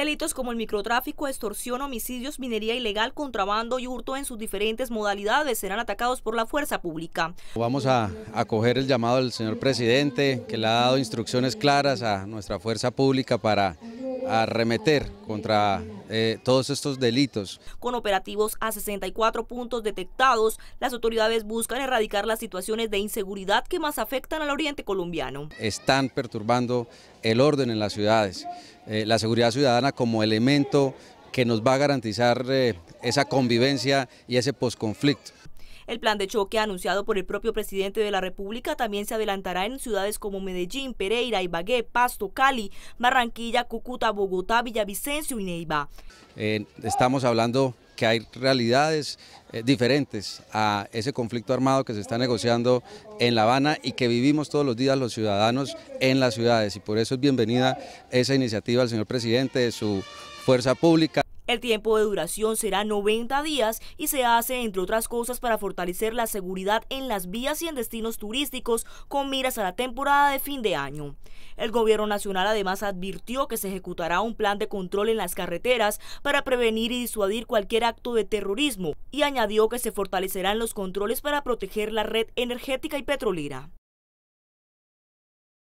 Delitos como el microtráfico, extorsión, homicidios, minería ilegal, contrabando y hurto en sus diferentes modalidades serán atacados por la fuerza pública. Vamos a acoger el llamado del señor presidente, que le ha dado instrucciones claras a nuestra fuerza pública para arremeter contra eh, todos estos delitos. Con operativos a 64 puntos detectados, las autoridades buscan erradicar las situaciones de inseguridad que más afectan al oriente colombiano. Están perturbando el orden en las ciudades, eh, la seguridad ciudadana como elemento que nos va a garantizar eh, esa convivencia y ese posconflicto. El plan de choque anunciado por el propio presidente de la República también se adelantará en ciudades como Medellín, Pereira, Ibagué, Pasto, Cali, Barranquilla, Cúcuta, Bogotá, Villavicencio y Neiva. Eh, estamos hablando que hay realidades eh, diferentes a ese conflicto armado que se está negociando en La Habana y que vivimos todos los días los ciudadanos en las ciudades. Y por eso es bienvenida esa iniciativa del señor presidente, de su fuerza pública. El tiempo de duración será 90 días y se hace, entre otras cosas, para fortalecer la seguridad en las vías y en destinos turísticos con miras a la temporada de fin de año. El gobierno nacional además advirtió que se ejecutará un plan de control en las carreteras para prevenir y disuadir cualquier acto de terrorismo y añadió que se fortalecerán los controles para proteger la red energética y petrolera.